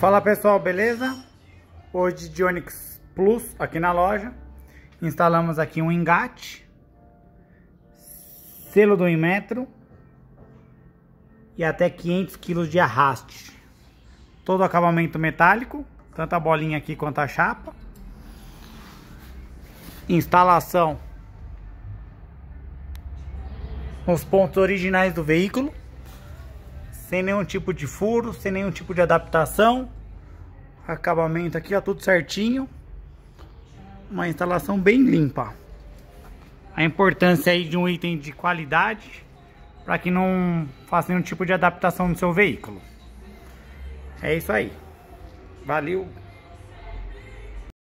Fala pessoal, beleza? Hoje de Onix Plus aqui na loja Instalamos aqui um engate Selo do Inmetro E até 500 kg de arraste Todo acabamento metálico Tanto a bolinha aqui quanto a chapa Instalação Nos pontos originais do veículo sem nenhum tipo de furo, sem nenhum tipo de adaptação. Acabamento aqui, ó, tudo certinho. Uma instalação bem limpa. A importância aí de um item de qualidade para que não faça nenhum tipo de adaptação no seu veículo. É isso aí. Valeu!